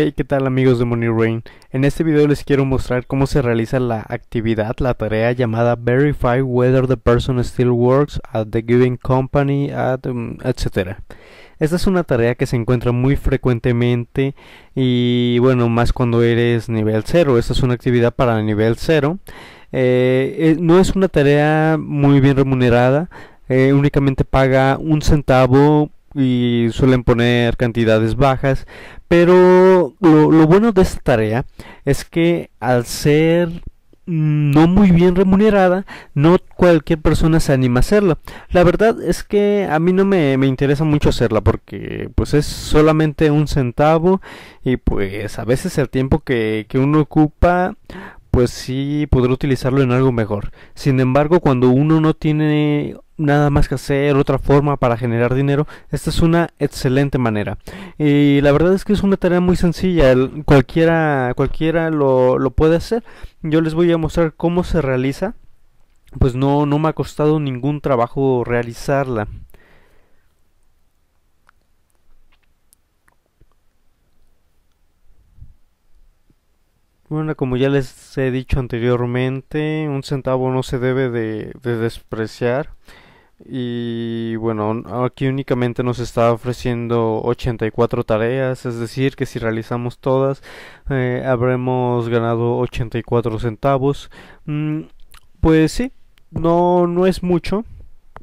Hey, ¿qué tal amigos de Money Rain? En este video les quiero mostrar cómo se realiza la actividad, la tarea llamada Verify whether the person still works at the given company, at, um, etc. Esta es una tarea que se encuentra muy frecuentemente y bueno, más cuando eres nivel 0. Esta es una actividad para nivel 0. Eh, eh, no es una tarea muy bien remunerada, eh, únicamente paga un centavo y suelen poner cantidades bajas pero lo, bueno de esta tarea es que al ser no muy bien remunerada no cualquier persona se anima a hacerla la verdad es que a mí no me, me interesa mucho hacerla porque pues es solamente un centavo y pues a veces el tiempo que, que uno ocupa pues sí podré utilizarlo en algo mejor. Sin embargo, cuando uno no tiene nada más que hacer, otra forma para generar dinero, esta es una excelente manera. Y la verdad es que es una tarea muy sencilla, cualquiera, cualquiera lo, lo puede hacer. Yo les voy a mostrar cómo se realiza. Pues no, no me ha costado ningún trabajo realizarla. Bueno, como ya les he dicho anteriormente, un centavo no se debe de, despreciar. Y bueno, aquí únicamente nos está ofreciendo 84 tareas, es decir, que si realizamos todas, eh, habremos ganado 84 centavos. Mm, pues sí, no, no es mucho,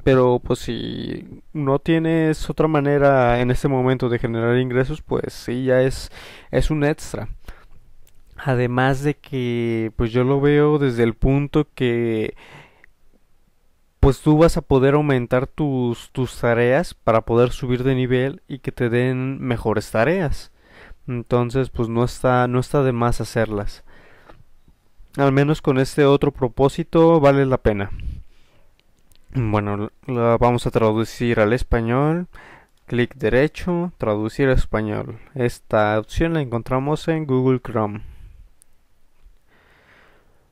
pero pues si no tienes otra manera en este momento de generar ingresos, pues sí, ya es, es un extra. Además de que, pues yo lo veo desde el punto que, pues tú vas a poder aumentar tus, tus tareas para poder subir de nivel y que te den mejores tareas. Entonces, pues no está, no está de más hacerlas. Al menos con este otro propósito vale la pena. Bueno, la vamos a traducir al español. Clic derecho, traducir a español. Esta opción la encontramos en Google Chrome.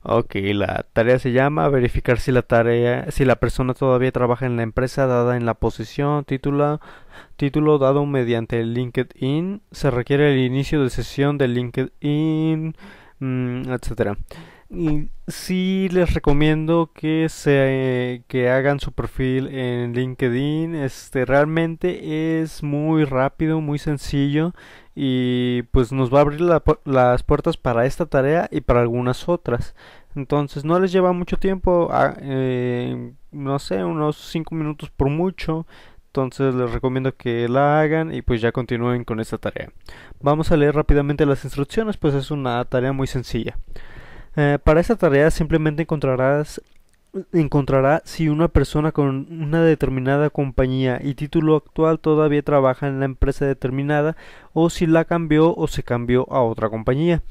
Ok, la tarea se llama verificar si la tarea, si la persona todavía trabaja en la empresa dada en la posición, título, título dado mediante LinkedIn, se requiere el inicio de sesión de LinkedIn, mm, etcétera. Y si les recomiendo que se que hagan su perfil en LinkedIn. Este realmente es muy rápido, muy sencillo y pues nos va a abrir las puertas para esta tarea y para algunas otras. Entonces no les lleva mucho tiempo, ah, eh, no sé, unos cinco minutos por mucho. Entonces les recomiendo que la hagan y pues ya continúen con esta tarea. Vamos a leer rápidamente las instrucciones, pues es una tarea muy sencilla. Eh, para esta tarea simplemente encontrarás encontrará si una persona con una determinada compañía y título actual todavía trabaja en la empresa determinada o si la cambió o se cambió a otra compañía.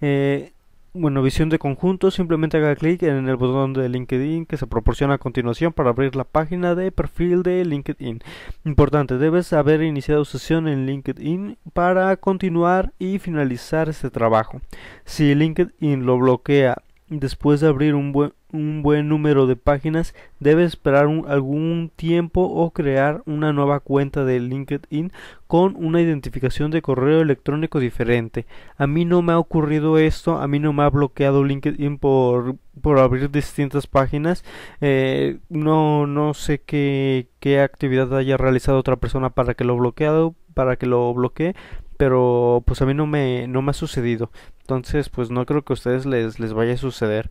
Eh, bueno, visión de conjunto, simplemente haga clic en el botón de LinkedIn que se proporciona a continuación para abrir la página de perfil de LinkedIn. Importante, debes haber iniciado sesión en LinkedIn para continuar y finalizar este trabajo. Si LinkedIn lo bloquea después de abrir un buen, un buen número de páginas, debe esperar algún tiempo o crear una nueva cuenta de LinkedIn con una identificación de correo electrónico diferente. A mí no me ha ocurrido esto, a mí no me ha bloqueado LinkedIn por, por abrir distintas páginas. Eh, no, no sé qué, actividad haya realizado otra persona para que lo bloqueado, para que lo bloquee pero pues a mí no me, no me ha sucedido. Entonces, pues no creo que a ustedes les, les vaya a suceder.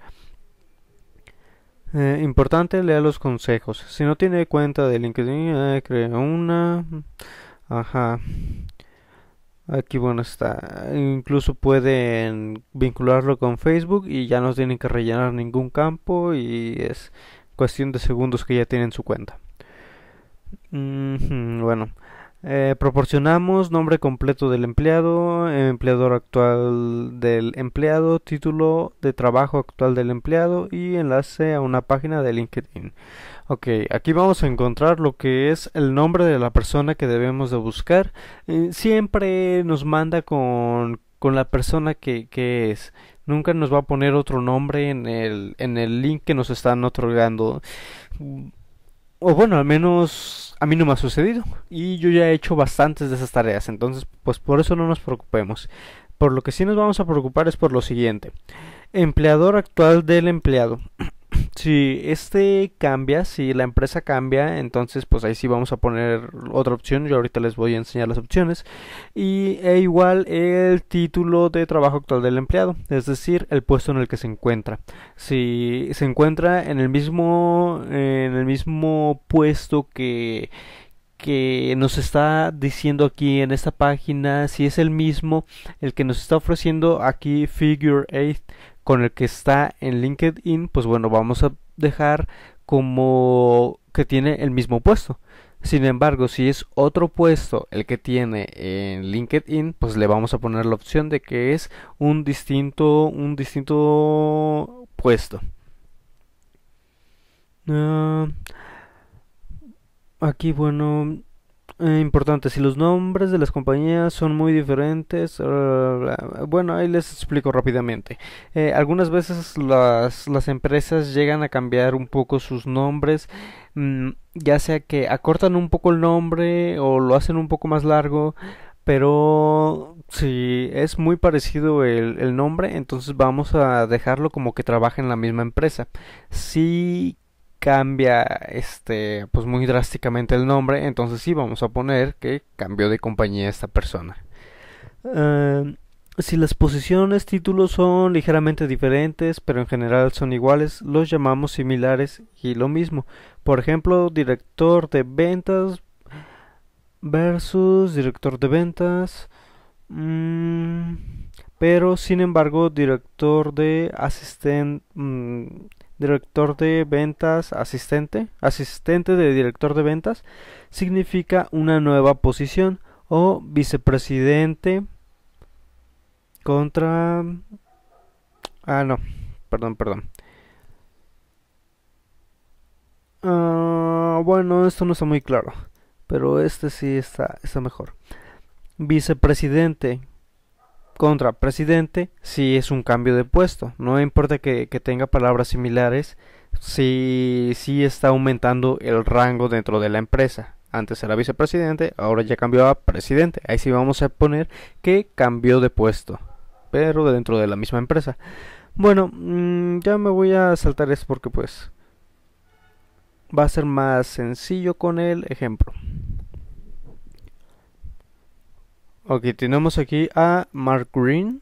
Eh, importante, lea los consejos. Si no tiene cuenta de LinkedIn, eh, crea una. Ajá. Aquí, bueno, está. Incluso pueden vincularlo con Facebook y ya no tienen que rellenar ningún campo y es cuestión de segundos que ya tienen su cuenta. bueno, eh, proporcionamos nombre completo del empleado, empleador actual del empleado, título de trabajo actual del empleado y enlace a una página de LinkedIn. Ok, aquí vamos a encontrar lo que es el nombre de la persona que debemos de buscar. Eh, siempre nos manda con, con la persona que, que es nunca nos va a poner otro nombre en el, en el link que nos están otorgando o bueno, al menos a mí no me ha sucedido. Y yo ya he hecho bastantes de esas tareas, entonces pues por eso no nos preocupemos. Por lo que sí nos vamos a preocupar es por lo siguiente. Empleador actual del empleado. Si este cambia, si la empresa cambia, entonces pues ahí sí vamos a poner otra opción. Yo ahorita les voy a enseñar las opciones. Y e igual el título de trabajo actual del empleado, es decir, el puesto en el que se encuentra. Si se encuentra en el mismo, en el mismo puesto que que nos está diciendo aquí en esta página si es el mismo el que nos está ofreciendo aquí Figure 8 con el que está en LinkedIn, pues bueno, vamos a dejar como que tiene el mismo puesto. Sin embargo, si es otro puesto el que tiene en LinkedIn, pues le vamos a poner la opción de que es un distinto, un distinto puesto. Ah, aquí, bueno, eh, importante, si los nombres de las compañías son muy diferentes, eh, bueno, ahí les explico rápidamente. Eh, algunas veces las, empresas llegan a cambiar un poco sus nombres, mm, ya sea que acortan un poco el nombre o lo hacen un poco más largo, pero si es muy parecido el, el nombre, entonces vamos a dejarlo como que trabaja en la misma empresa. Si cambia este pues muy drásticamente el nombre entonces sí vamos a poner que cambió de compañía esta persona em, si las posiciones títulos son ligeramente diferentes pero en general son iguales los llamamos similares y lo mismo por ejemplo director de ventas versus director de ventas mm, pero sin embargo director de asistente mm, director de ventas asistente, asistente de director de ventas, significa una nueva posición o vicepresidente contra... Ah, no, perdón, perdón. Ah, bueno, esto no está muy claro, pero este sí está, está mejor. Vicepresidente contra presidente, si es un cambio de puesto, no importa que, tenga palabras similares, si, si está aumentando el rango dentro de la empresa. Antes era vicepresidente, ahora ya cambió a presidente. Ahí sí vamos a poner que cambió de puesto, pero dentro de la misma empresa. Bueno, mm, ya me voy a saltar esto porque pues va a ser más sencillo con el ejemplo. Ok, tenemos aquí a Mark Green,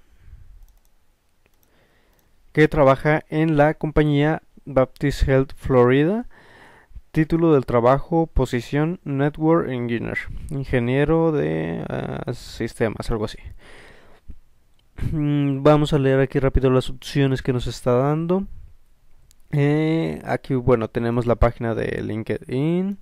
que trabaja en la compañía Baptist Health Florida. Título del trabajo, posición Network Engineer, ingeniero de ah, sistemas, algo así. Mm, vamos a leer aquí rápido las opciones que nos está dando. Eh, aquí, bueno, tenemos la página de LinkedIn.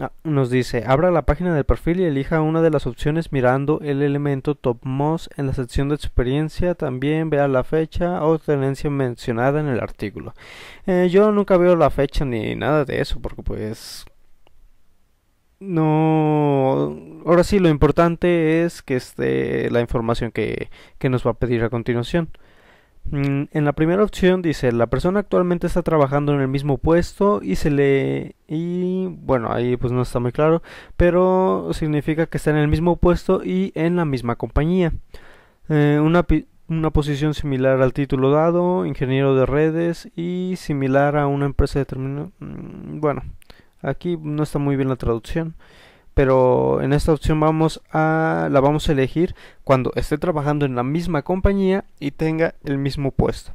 Ah, nos dice, abra la página del perfil y elija una de las opciones mirando el elemento most en la sección de experiencia. También vea la fecha o tenencia mencionada en el artículo. Eh, yo nunca veo la fecha ni nada de eso porque pues... No... Ahora sí, lo importante es que esté la información que, que nos va a pedir a continuación. Mm, en la primera opción dice, la persona actualmente está trabajando en el mismo puesto y se le... y bueno, ahí pues no está muy claro, pero significa que está en el mismo puesto y en la misma compañía. Eh, una, una posición similar al título dado, ingeniero de redes y similar a una empresa determinada. Mm, bueno, aquí no está muy bien la traducción pero en esta opción vamos a la vamos a elegir cuando esté trabajando en la misma compañía y tenga el mismo puesto.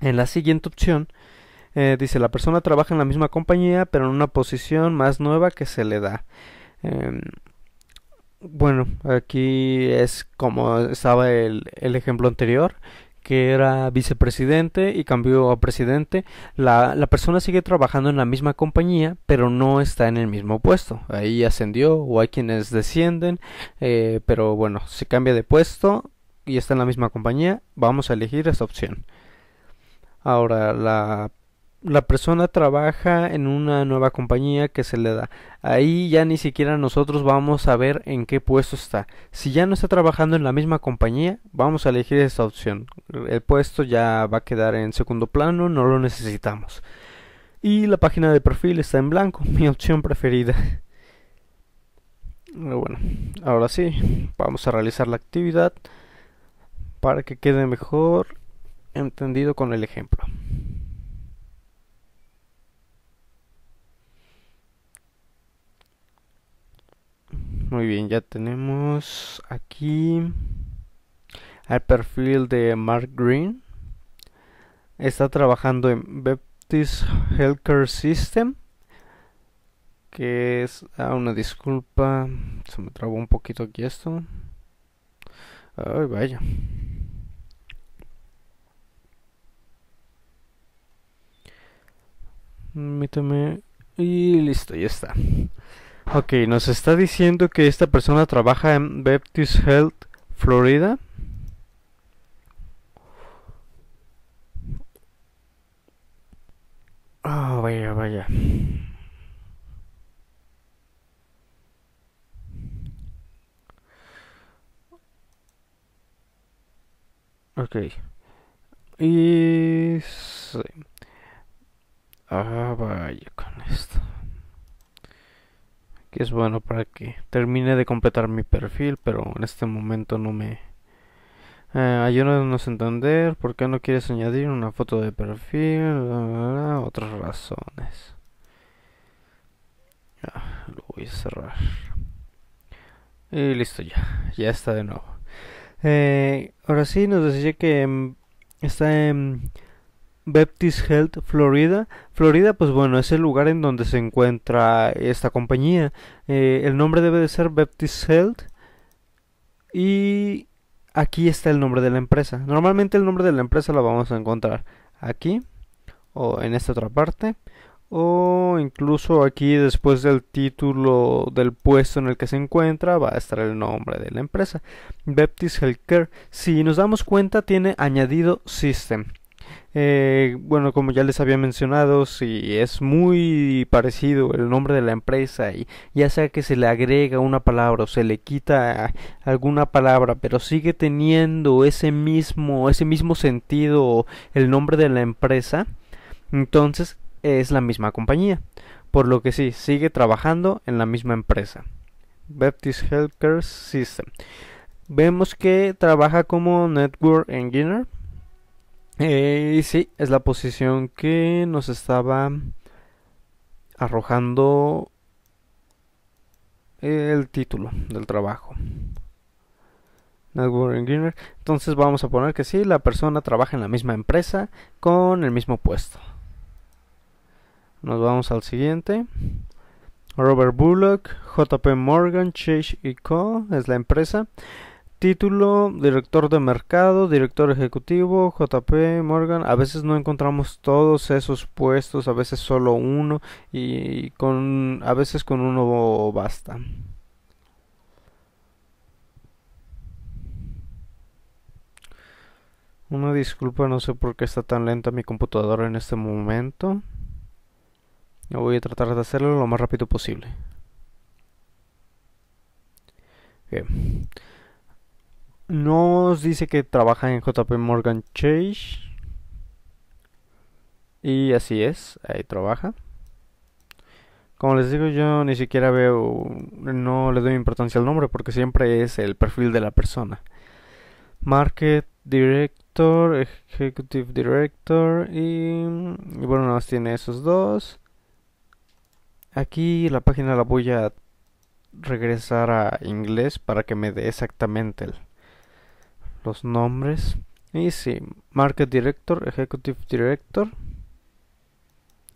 En la siguiente opción eh, dice la persona trabaja en la misma compañía pero en una posición más nueva que se le da. Em, bueno, aquí es como estaba el, el ejemplo anterior, que era vicepresidente y cambió a presidente, la, persona sigue trabajando en la misma compañía, pero no está en el mismo puesto. Ahí ascendió o hay quienes descienden, eh, pero bueno, se cambia de puesto y está en la misma compañía, vamos a elegir esta opción. Ahora, la la persona trabaja en una nueva compañía que se le da. Ahí ya ni siquiera nosotros vamos a ver en qué puesto está. Si ya no está trabajando en la misma compañía, vamos a elegir esta opción. El puesto ya va a quedar en segundo plano, no lo necesitamos. Y la página de perfil está en blanco, mi opción preferida. Bueno, ahora sí, vamos a realizar la actividad para que quede mejor entendido con el ejemplo. Muy bien, ya tenemos aquí el perfil de Mark Green. Está trabajando en Baptist Healthcare System. Que es. Ah, una disculpa. Se me trabó un poquito aquí esto. Ay, vaya. Permítame. Y listo, ya está. Okay, nos está diciendo que esta persona trabaja en Baptist Health, Florida. Ah, vaya, vaya. Ok. Y... Ah, vaya con esto que es bueno para que termine de completar mi perfil, pero en este momento no me eh, ayúdanos a entender por qué no quieres añadir una foto de perfil, otras razones. lo voy a cerrar. Y listo ya, ya está de nuevo. Eh, ahora sí nos decía que mm, está en Baptist Health Florida. Florida, pues bueno, es el lugar en donde se encuentra esta compañía. Eh, el nombre debe de ser Baptist Health. Y aquí está el nombre de la empresa. Normalmente el nombre de la empresa lo vamos a encontrar aquí o en esta otra parte o incluso aquí después del título del puesto en el que se encuentra va a estar el nombre de la empresa. Baptist Healthcare, si nos damos cuenta, tiene añadido System. Eh, bueno, como ya les había mencionado, si es muy parecido el nombre de la empresa y ya sea que se le agrega una palabra o se le quita alguna palabra, pero sigue teniendo ese mismo, ese mismo sentido el nombre de la empresa, entonces es la misma compañía. Por lo que sí, sigue trabajando en la misma empresa. Baptist Healthcare System. Vemos que trabaja como Network Engineer eh, y sí, es la posición que nos estaba arrojando el título del trabajo. Entonces vamos a poner que sí, la persona trabaja en la misma empresa con el mismo puesto. Nos vamos al siguiente. Robert Bullock, JP Morgan, Chase y Co. es la empresa. Título, director de mercado, director ejecutivo, JP Morgan. A veces no encontramos todos esos puestos, a veces solo uno y con a veces con uno basta. Una disculpa, no sé por qué está tan lenta mi computadora en este momento. voy a tratar de hacerlo lo más rápido posible. Bien. Nos dice que trabaja en JP Morgan Chase. Y así es, ahí trabaja. Como les digo, yo ni siquiera veo, no le doy importancia al nombre porque siempre es el perfil de la persona. Market Director, Executive Director y, bueno, nos tiene esos dos. Aquí la página la voy a regresar a inglés para que me dé exactamente el, los nombres. Y si, Market Director, Executive Director.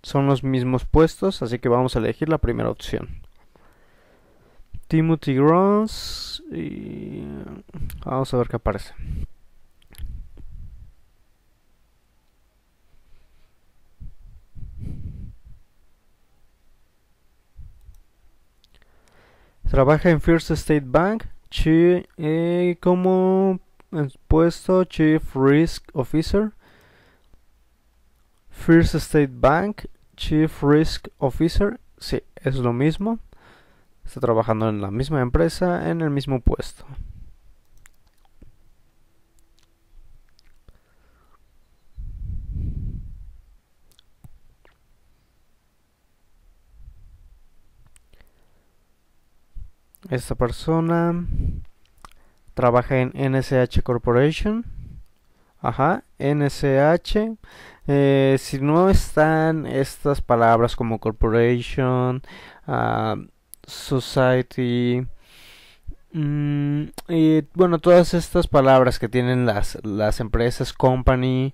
Son los mismos puestos, así que vamos a elegir la primera opción. Timothy grons y vamos a ver qué aparece. Trabaja en First State Bank, eh, como en puesto Chief Risk Officer. First State Bank, Chief Risk Officer. si es lo mismo. Está trabajando en la misma empresa, en el mismo puesto. Esta persona Trabaja en NSH Corporation. Ajá, NSH. Eh, si no están estas palabras como corporation, ah, society, mm, y bueno, todas estas palabras que tienen las, las empresas, company,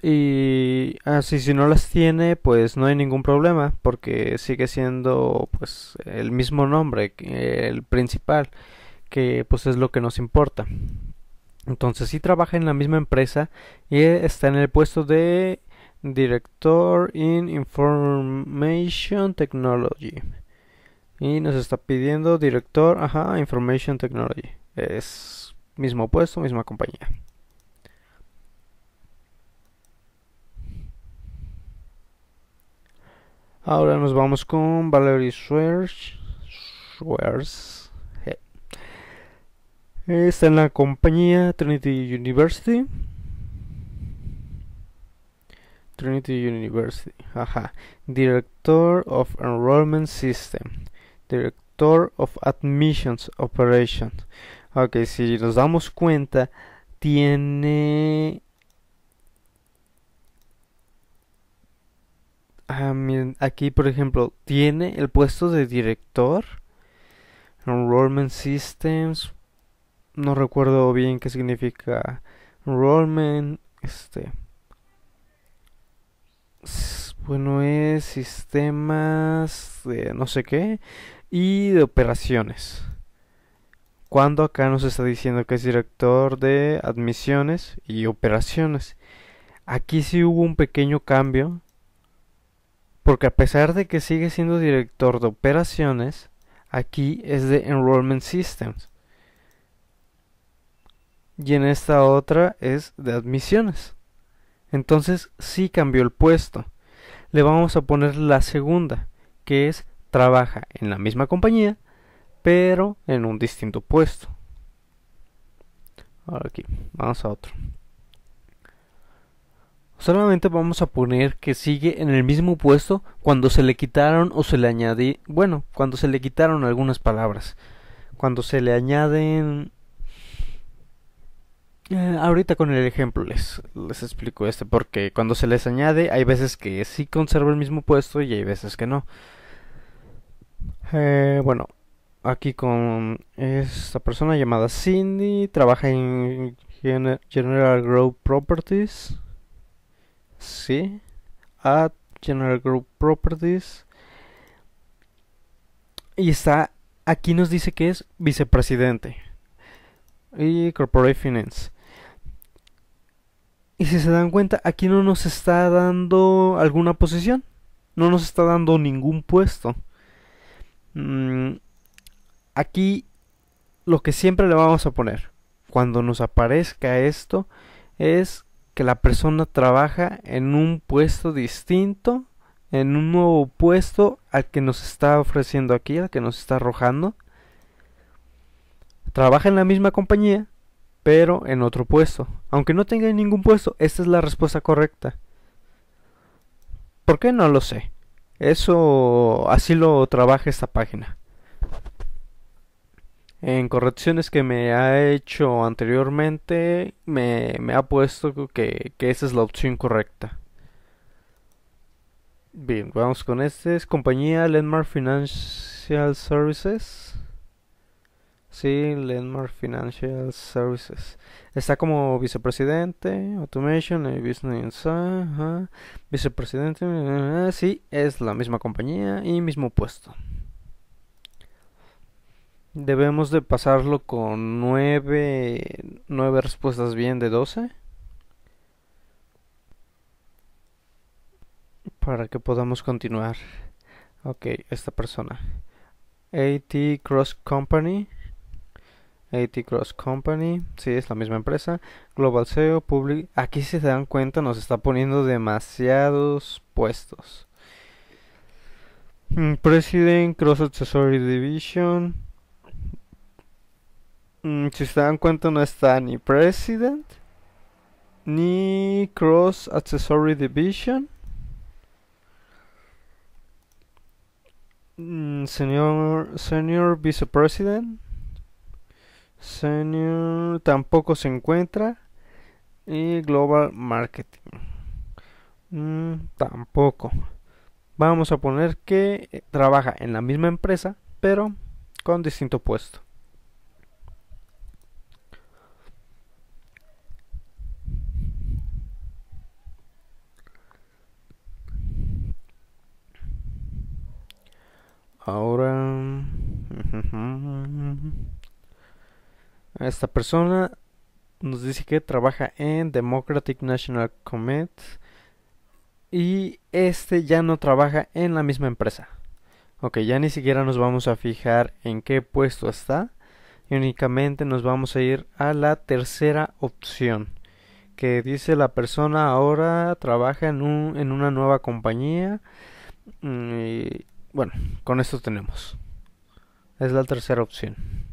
y así ah, si no las tiene, pues no hay ningún problema, porque sigue siendo pues el mismo nombre, el principal que pues es lo que nos importa. Entonces si trabaja en la misma empresa y está en el puesto de director in information technology. Y nos está pidiendo director, ajá, information technology. Es mismo puesto, misma compañía. Ahora nos vamos con Valerie Schwerz. Está en la compañía Trinity University. Trinity University, ajá. Director of Enrollment System. Director of Admissions Operations. Ok, si nos damos cuenta, tiene... Ah, aquí por ejemplo, tiene el puesto de director. Enrollment Systems, no recuerdo bien qué significa enrollment, este bueno es sistemas de no sé qué y de operaciones. Cuando acá nos está diciendo que es director de admisiones y operaciones. Aquí sí hubo un pequeño cambio. Porque a pesar de que sigue siendo director de operaciones, aquí es de Enrollment Systems y en esta otra es de admisiones. Entonces sí cambió el puesto. Le vamos a poner la segunda, que es trabaja en la misma compañía, pero en un distinto puesto. Ahora aquí, vamos a otro. Solamente vamos a poner que sigue en el mismo puesto cuando se le quitaron o se le añadí, bueno, cuando se le quitaron algunas palabras. Cuando se le añaden eh, ahorita con el ejemplo les, les explico este, porque cuando se les añade hay veces que sí conserva el mismo puesto y hay veces que no. Eh, bueno, aquí con esta persona llamada Cindy, trabaja en General Group Properties. Sí, at General Group Properties. Y está, aquí nos dice que es vicepresidente y Corporate Finance. Y si se dan cuenta, aquí no nos está dando alguna posición. No nos está dando ningún puesto. Mm, aquí lo que siempre le vamos a poner cuando nos aparezca esto es que la persona trabaja en un puesto distinto, en un nuevo puesto al que nos está ofreciendo aquí, al que nos está arrojando. Trabaja en la misma compañía, pero en otro puesto. Aunque no tenga ningún puesto, esta es la respuesta correcta. ¿Por qué no lo sé? Eso así lo trabaja esta página. En correcciones que me ha hecho anteriormente, me, ha puesto que, que esa es la opción correcta. Bien, vamos con este. Es compañía Landmark Financial Services. Sí, Landmark Financial Services. Está como vicepresidente, Automation y Business Vicepresidente, sí, es la misma compañía y mismo puesto. Debemos de pasarlo con 9, 9 respuestas bien de 12. Para que podamos continuar. Ok, esta persona. AT Cross Company AT Cross Company, sí, es la misma empresa. Global SEO, Public. Aquí, si se dan cuenta, nos está poniendo demasiados puestos. Mm, President Cross Accessory Division. Mm, si se dan cuenta, no está ni President ni Cross Accessory Division. Mm, senior, senior Vice President. Senior tampoco se encuentra. Y Global Marketing. Mm, tampoco. Vamos a poner que eh, trabaja en la misma empresa, pero con distinto puesto. Ahora... Esta persona nos dice que trabaja en Democratic National Comet y este ya no trabaja en la misma empresa. Ok, ya ni siquiera nos vamos a fijar en qué puesto está y únicamente nos vamos a ir a la tercera opción que dice la persona ahora trabaja en, en una nueva compañía mm, y bueno, con esto tenemos. Es la tercera opción.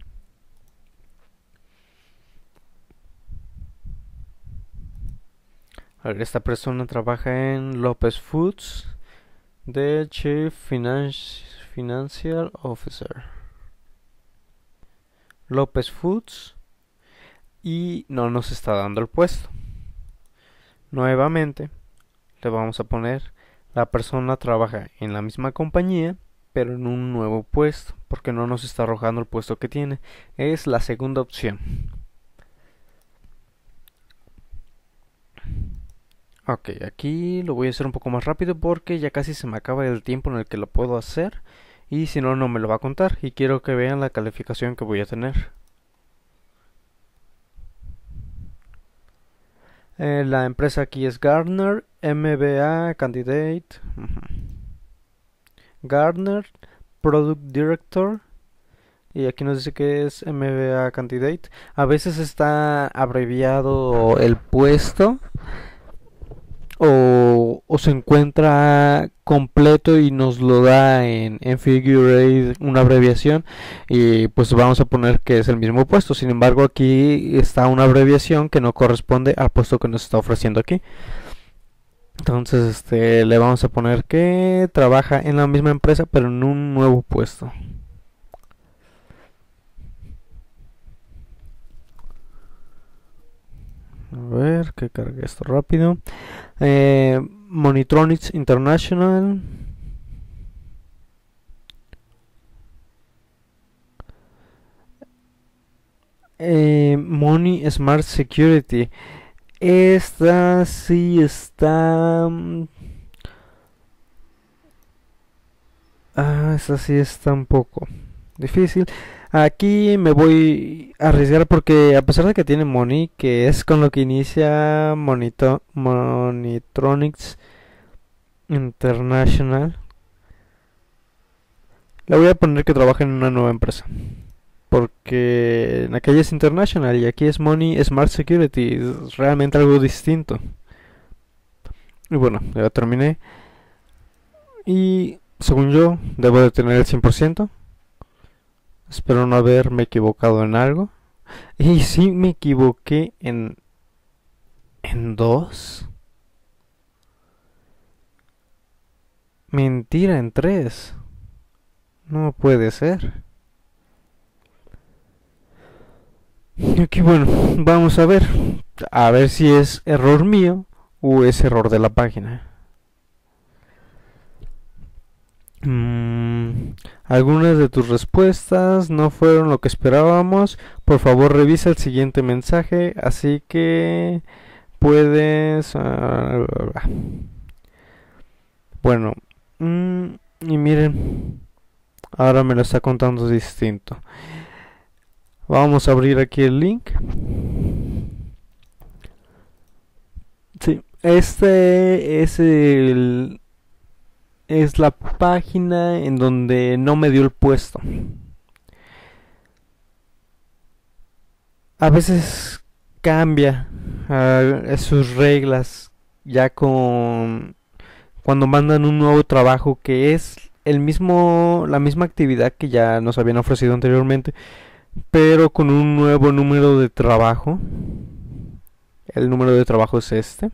Esta persona trabaja en López Foods de Chief Financial Officer. López Foods y no nos está dando el puesto. Nuevamente le vamos a poner la persona trabaja en la misma compañía pero en un nuevo puesto porque no nos está arrojando el puesto que tiene. Es la segunda opción. Ok, aquí lo voy a hacer un poco más rápido porque ya casi se me acaba el tiempo en el que lo puedo hacer y si no, no me lo va a contar y quiero que vean la calificación que voy a tener. Eh, la empresa aquí es Gardner MBA Candidate, Gardner Gartner, Product Director, y aquí nos dice que es MBA Candidate. A veces está abreviado el puesto o, se encuentra completo y nos lo da en, en Figure una abreviación y pues vamos a poner que es el mismo puesto sin embargo aquí está una abreviación que no corresponde al puesto que nos está ofreciendo aquí entonces este le vamos a poner que trabaja en la misma empresa pero en un nuevo puesto A ver, que cargue esto rápido. Eh, Monitronics International. Eh, Money Smart Security. Esta sí está... Mm, ah, esta sí está un poco difícil. Aquí me voy a arriesgar porque a pesar de que tiene Money, que es con lo que inicia Monitronics International, le voy a poner que trabaje en una nueva empresa. Porque en aquella es International y aquí es Money Smart Security, es realmente algo distinto. Y bueno, ya terminé. Y según yo, debo de tener el 100%. Espero no haberme equivocado en algo. Y si me equivoqué en... en dos. Mentira, en tres. No puede ser. aquí bueno, vamos a ver. A ver si es error mío o es error de la página. Mm algunas de tus respuestas no fueron lo que esperábamos. Por favor, revisa el siguiente mensaje. Así que puedes... Ah, bueno. Mm, y miren. Ahora me lo está contando distinto. Vamos a abrir aquí el link. Sí, este es el es la página en donde no me dio el puesto. A veces cambia ah, sus reglas ya con cuando mandan un nuevo trabajo que es el mismo la misma actividad que ya nos habían ofrecido anteriormente, pero con un nuevo número de trabajo. El número de trabajo es este.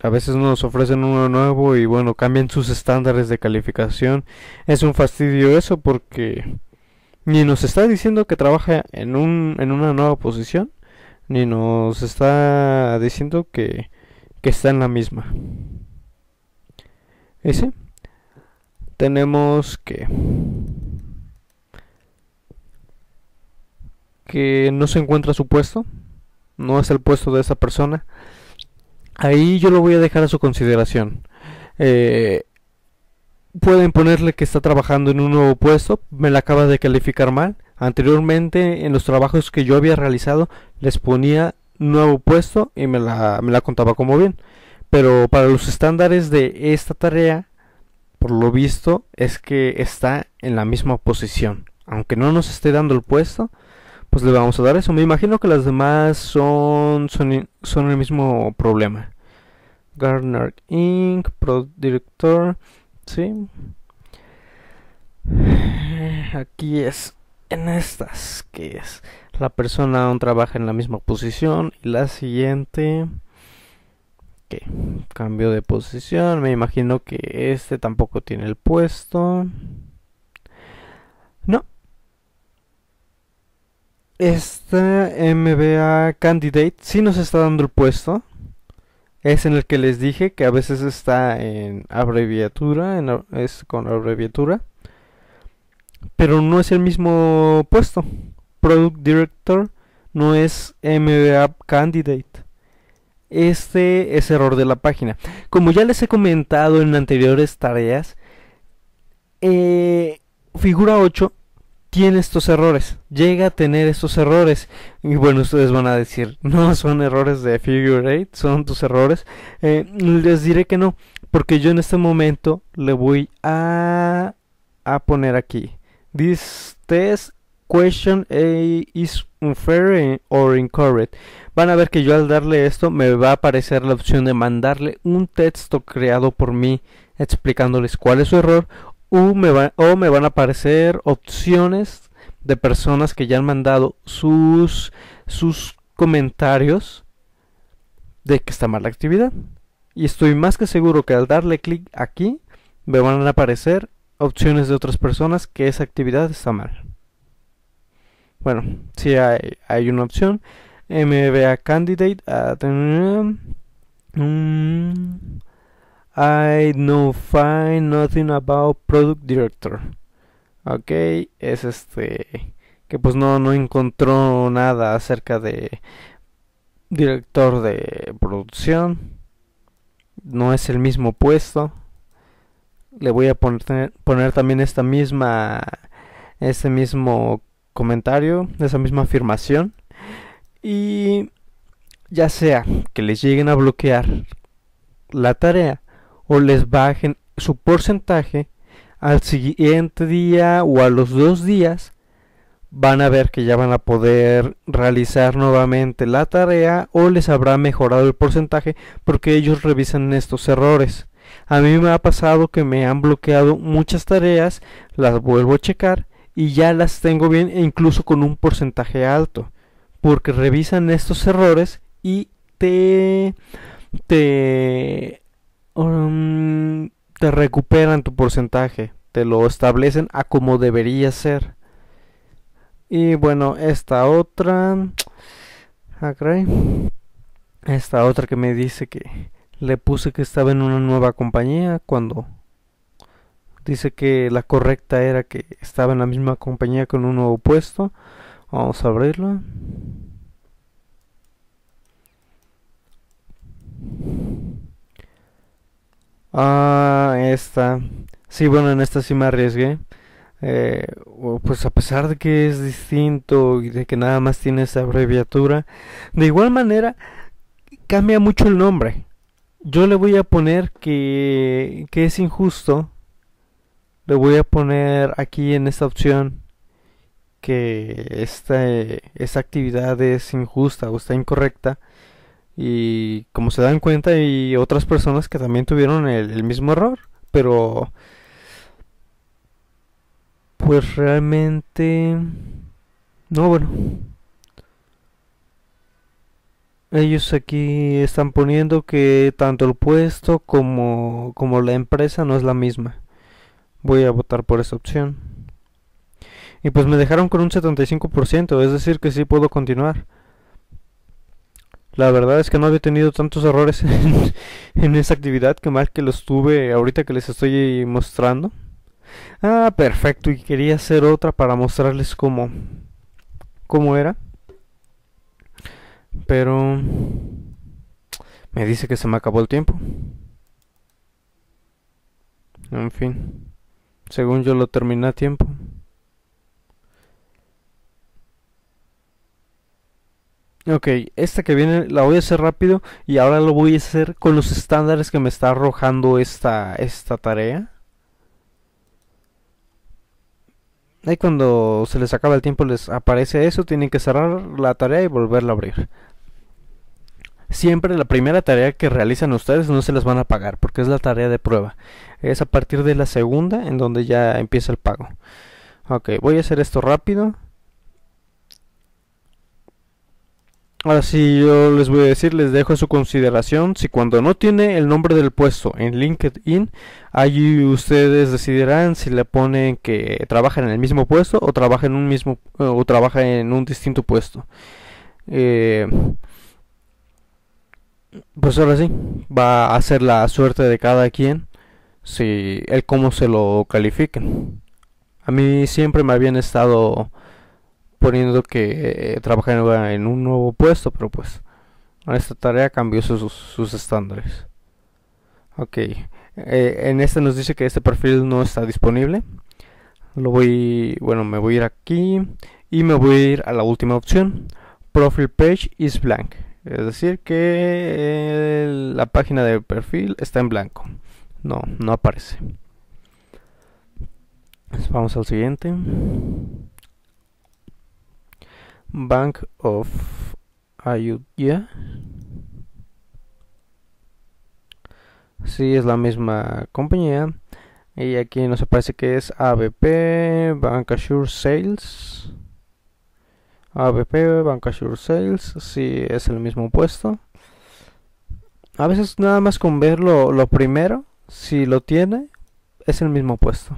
a veces nos ofrecen uno nuevo y bueno, cambian sus estándares de calificación. Es un fastidio eso porque ni nos está diciendo que trabaja en, un, en una nueva posición, ni nos está diciendo que, que está en la misma. Ese. Tenemos que... Que no se encuentra su puesto. No es el puesto de esa persona. Ahí yo lo voy a dejar a su consideración. Eh, pueden ponerle que está trabajando en un nuevo puesto, me la acaba de calificar mal. Anteriormente en los trabajos que yo había realizado les ponía nuevo puesto y me la, me la contaba como bien. Pero para los estándares de esta tarea, por lo visto es que está en la misma posición. Aunque no nos esté dando el puesto, pues, le vamos a dar eso. Me imagino que las demás son, son, el mismo problema. Garner Inc., Pro Director, ¿sí? Aquí es, en estas, que es la persona aún trabaja en la misma posición y la siguiente que cambio de posición me imagino que este tampoco tiene el puesto no esta MBA Candidate sí nos está dando el puesto. Es en el que les dije que a veces está en abreviatura, es con abreviatura. Pero no es el mismo puesto. Product Director no es MBA Candidate. Este es error de la página. Como ya les he comentado en anteriores tareas, eh, figura 8 tiene estos errores, llega a tener estos errores. Y bueno, ustedes van a decir, no, son errores de Figure 8, son tus errores. Eh, les diré que no, porque yo en este momento le voy a, a poner aquí. This test question is unfair or incorrect. Van a ver que yo al darle esto me va a aparecer la opción de mandarle un texto creado por mí explicándoles cuál es su error o me, van a aparecer opciones de personas que ya han mandado sus, sus comentarios de que está mal la actividad. Y estoy más que seguro que al darle clic aquí me van a aparecer opciones de otras personas que esa actividad está mal. Bueno, si hay, una opción. MBA Candidate. a ah, I no find nothing about product director. Ok, es este que pues no, no encontró nada acerca de director de producción. No es el mismo puesto. Le voy a poner, poner también esta misma este mismo comentario, esa misma afirmación. Y ya sea que les lleguen a bloquear la tarea o les bajen su porcentaje, al siguiente día o a los dos días van a ver que ya van a poder realizar nuevamente la tarea o les habrá mejorado el porcentaje porque ellos revisan estos errores. A mí me ha pasado que me han bloqueado muchas tareas, las vuelvo a checar y ya las tengo bien e incluso con un porcentaje alto porque revisan estos errores y te te Um, te recuperan tu porcentaje, te lo establecen a como debería ser. Y bueno, esta otra... Ah, esta otra que me dice que le puse que estaba en una nueva compañía cuando dice que la correcta era que estaba en la misma compañía con un nuevo puesto. Vamos a abrirlo. Ah, esta. Sí, bueno, en esta sí me arriesgué. Eh, pues a pesar de que es distinto y de que nada más tiene esa abreviatura, de igual manera cambia mucho el nombre. Yo le voy a poner que, es injusto. Le voy a poner aquí en esta opción que esta eh, actividad es injusta o está incorrecta y como se dan cuenta hay otras personas que también tuvieron el, mismo error, pero pues realmente no bueno ellos aquí están poniendo que tanto el puesto como, como la empresa no es la misma. Voy a votar por esa opción. Y pues me dejaron con un 75%, es decir que sí puedo continuar. La verdad es que no había tenido tantos errores en, esa actividad que mal que los tuve ahorita que les estoy mostrando. Ah, perfecto. Y quería hacer otra para mostrarles cómo, cómo era. Pero me dice que se me acabó el tiempo. En fin, según yo lo terminé a tiempo. Ok, esta que viene la voy a hacer rápido y ahora lo voy a hacer con los estándares que me está arrojando esta, esta tarea. Ahí cuando se les acaba el tiempo les aparece eso, tienen que cerrar la tarea y volverla a abrir. Siempre la primera tarea que realizan ustedes no se las van a pagar porque es la tarea de prueba. Es a partir de la segunda en donde ya empieza el pago. Ok, voy a hacer esto rápido. Ahora sí, yo les voy a decir, les dejo a su consideración si cuando no tiene el nombre del puesto en LinkedIn, allí ustedes decidirán si le ponen que trabaja en el mismo puesto o trabaja en un mismo eh, o trabaja en un distinto puesto. Eh, pues ahora sí, va a ser la suerte de cada quien si el cómo se lo califiquen. A mí siempre me habían estado poniendo que eh, en un nuevo puesto, pero pues esta tarea cambió sus, estándares. Ok, eh, en este nos dice que este perfil no está disponible. Lo voy, bueno, me voy a ir aquí y me voy a ir a la última opción. Profile page is blank. Es decir, que eh, la página de perfil está en blanco. No, no aparece. Vamos al siguiente. Bank of Ayutthaya. Sí, es la misma compañía. Y aquí nos aparece que es ABP, Sure Sales. ABP, Sure Sales. Sí, es el mismo puesto. A veces nada más con verlo lo primero, si lo tiene, es el mismo puesto.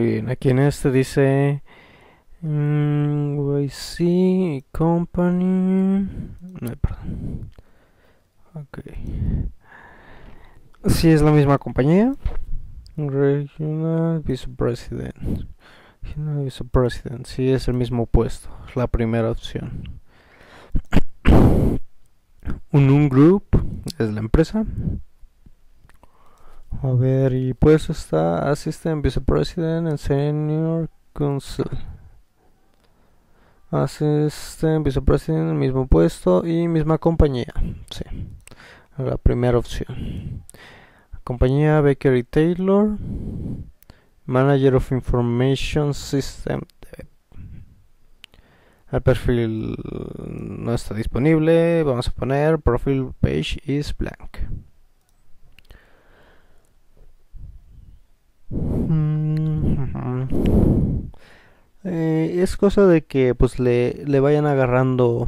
bien, aquí en este dice mm, YC Company. No, perdón. Ok. si es la misma compañía. Regional Vicepresident. Regional president si es el mismo puesto. Es la primera opción. un Group es la empresa. A ver, y puesto está Assistant Vicepresident en Senior council. Assistant Vicepresident, el mismo puesto y misma compañía. Sí, la primera opción. Compañía Bakery Taylor. Manager of Information System. El perfil no está disponible. Vamos a poner Profile Page is blank. Mm, eh, es cosa de que pues le, le vayan agarrando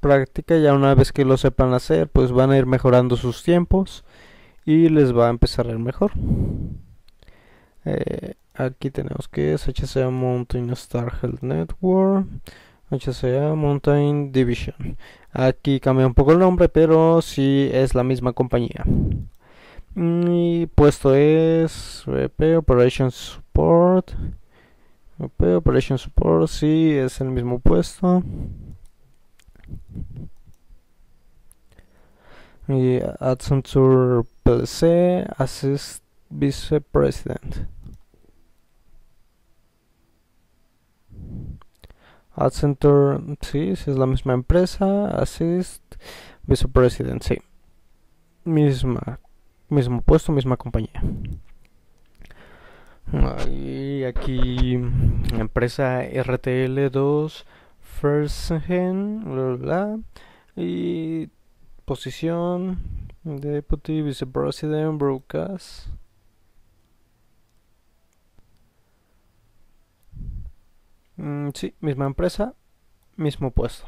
práctica ya una vez que lo sepan hacer pues van a ir mejorando sus tiempos y les va a empezar a ir mejor eh, aquí tenemos que es HCA Mountain Star Health Network HCA Mountain Division aquí cambia un poco el nombre pero si es la misma compañía mi puesto es VP eh, Operation Support. VP Operation Support, sí, es el mismo puesto. Y pdc PLC, Assist Vice AdCenter, sí, sí, es la misma empresa. Assist, president sí. Misma mismo puesto, misma compañía. Y aquí empresa RTL2 First Gen bla, bla, y posición Deputy president, Broadcast mm, Sí, misma empresa, mismo puesto.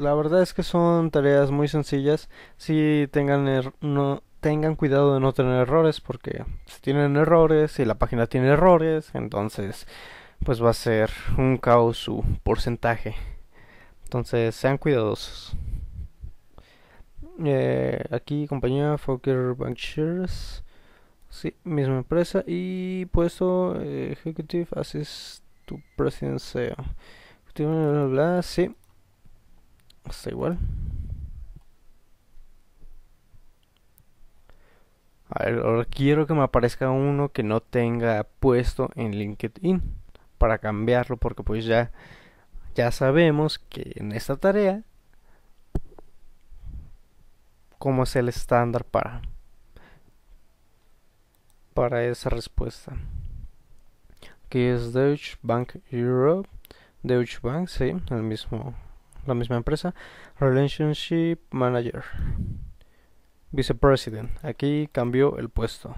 La verdad es que son tareas muy sencillas. Si tengan er, no tengan cuidado de no tener errores porque si tienen errores, si la página tiene errores, entonces pues va a ser un caos su porcentaje. Entonces sean cuidadosos. Eh, aquí compañía Fokker Ventures Sí, misma empresa y puesto eh, Ejecutive Executive Assist tu President e sí. Está igual. ahora quiero que me aparezca uno que no tenga puesto en LinkedIn para cambiarlo porque pues ya ya sabemos que en esta tarea como es el estándar para para esa respuesta que es Deutsche Bank Europe Deutsche Bank sí el mismo la misma empresa, Relationship Manager, Vicepresident. Aquí cambió el puesto.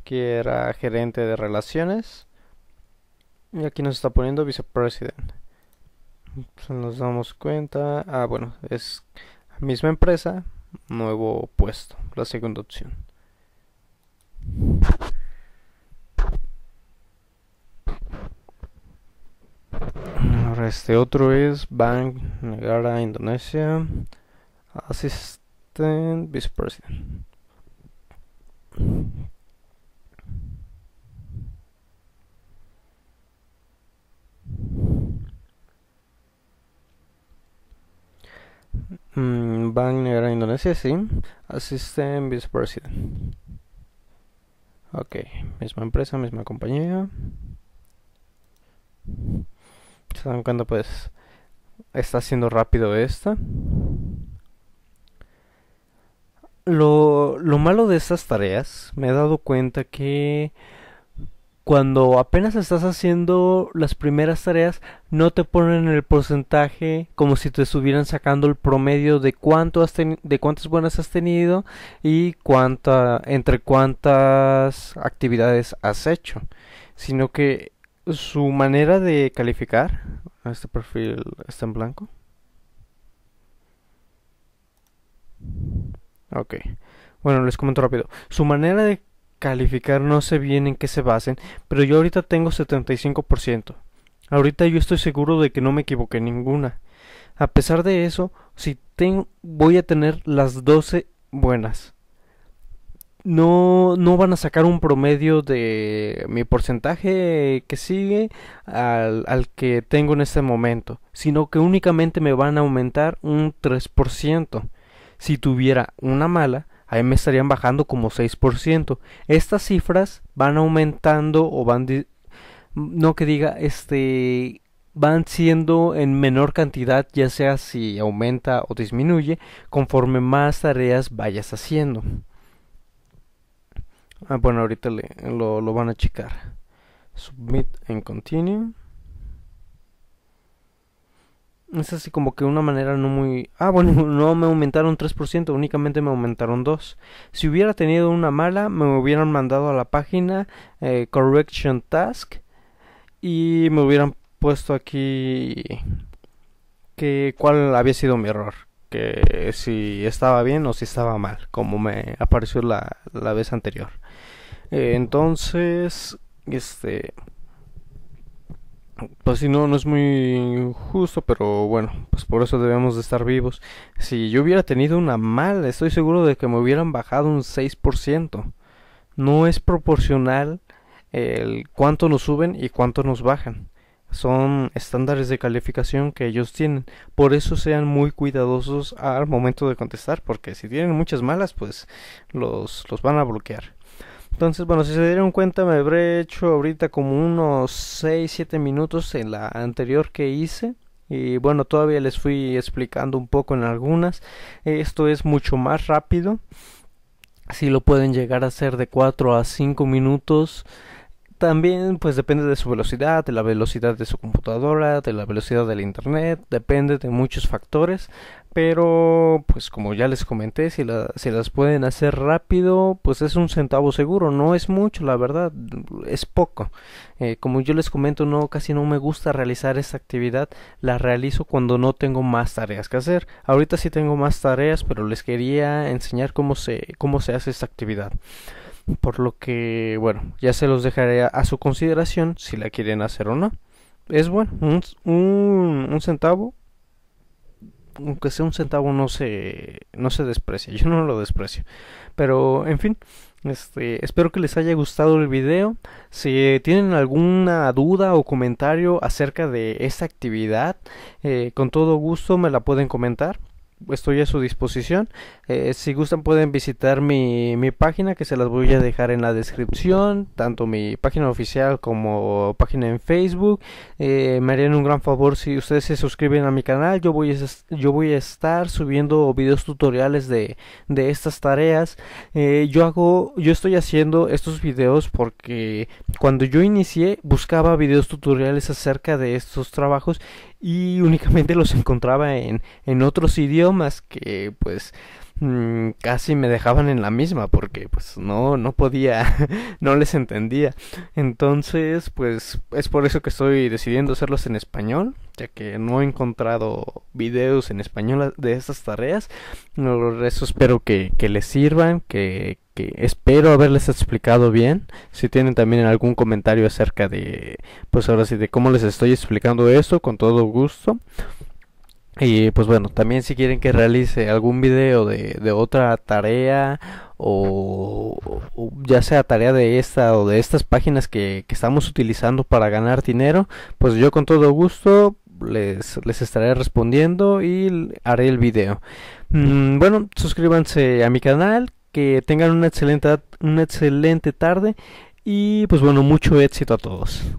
Aquí era gerente de relaciones. Y aquí nos está poniendo Vicepresident. Pues, nos damos cuenta. Ah, bueno, es misma empresa, nuevo puesto, la segunda opción. Este otro es Bank Negara Indonesia Assistant Vice President. Mm, Bank Negara Indonesia, sí. Assistant Vice President. Ok, misma empresa, misma compañía. Se dan cuenta pues está haciendo rápido esta. Lo, malo de estas tareas, me he dado cuenta que cuando apenas estás haciendo las primeras tareas, no te ponen el porcentaje como si te estuvieran sacando el promedio de cuánto has de cuántas buenas has tenido y cuánta entre cuántas actividades has hecho, sino que su manera de calificar este perfil está en blanco. Ok. Bueno, les comento rápido. Su manera de calificar no sé bien en qué se basen, pero yo ahorita tengo 75%. Ahorita yo estoy seguro de que no me equivoqué ninguna. A pesar de eso, si tengo, voy a tener las 12 buenas no, no van a sacar un promedio de mi porcentaje que sigue al, que tengo en este momento, sino que únicamente me van a aumentar un 3%. Si tuviera una mala, ahí me estarían bajando como 6%. Estas cifras van aumentando o van... No que diga, este... Van siendo en menor cantidad, ya sea si aumenta o disminuye, conforme más tareas vayas haciendo. Ah, bueno, ahorita lo, van a checar. Submit and continue. Es así como que una manera no muy... Ah, bueno, no me aumentaron 3%, únicamente me aumentaron 2. Si hubiera tenido una mala, me hubieran mandado a la página eh, Correction Task y me hubieran puesto aquí que cuál había sido mi error. Que si estaba bien o si estaba mal, como me apareció la vez anterior. Eh, entonces, este, pues si no, no es muy justo, pero bueno, pues por eso debemos de estar vivos. Si yo hubiera tenido una mala, estoy seguro de que me hubieran bajado un 6%. No es proporcional el cuánto nos suben y cuánto nos bajan. Son estándares de calificación que ellos tienen. Por eso sean muy cuidadosos al momento de contestar, porque si tienen muchas malas, pues los, los van a bloquear. Entonces, bueno, si se dieron cuenta, me habré hecho ahorita como unos 6, 7 minutos en la anterior que hice. Y bueno, todavía les fui explicando un poco en algunas. Esto es mucho más rápido. Si lo pueden llegar a hacer de 4 a 5 minutos también pues depende de su velocidad, de la velocidad de su computadora, de la velocidad del internet, depende de muchos factores, pero pues como ya les comenté, si, las pueden hacer rápido, pues es un centavo seguro, no es mucho la verdad, es poco. Eh, como yo les comento, no casi no me gusta realizar esta actividad, la realizo cuando no tengo más tareas que hacer. Ahorita sí tengo más tareas, pero les quería enseñar cómo se, cómo se hace esta actividad. Por lo que, bueno, ya se los dejaré a, su consideración si la quieren hacer o no. Es bueno, un, un, centavo, aunque sea un centavo no se no se desprecia, yo no lo desprecio. Pero en fin, este, espero que les haya gustado el video. Si tienen alguna duda o comentario acerca de esta actividad, eh, con todo gusto me la pueden comentar estoy a su disposición. Eh, si gustan pueden visitar mi, página que se las voy a dejar en la descripción, tanto mi página oficial como página en Facebook. Eh, me harían un gran favor si ustedes se suscriben a mi canal, yo voy a, yo voy a estar subiendo videos tutoriales de, estas tareas. Eh, yo hago, yo estoy haciendo estos videos porque cuando yo inicié buscaba videos tutoriales acerca de estos trabajos y únicamente los encontraba en, en otros idiomas que pues mm, casi me dejaban en la misma porque pues no no podía no les entendía entonces pues es por eso que estoy decidiendo hacerlos en español ya que no he encontrado videos en español de estas tareas no, eso espero que, que les sirvan que espero haberles explicado bien. Si tienen también algún comentario acerca de, pues ahora sí, de cómo les estoy explicando esto, con todo gusto. Y pues bueno, también si quieren que realice algún video de, otra tarea o, ya sea tarea de esta o de estas páginas que, estamos utilizando para ganar dinero, pues yo con todo gusto les, les, estaré respondiendo y haré el video. Mm, bueno, suscríbanse a mi canal, que tengan una excelente, una excelente tarde y pues bueno, mucho éxito a todos.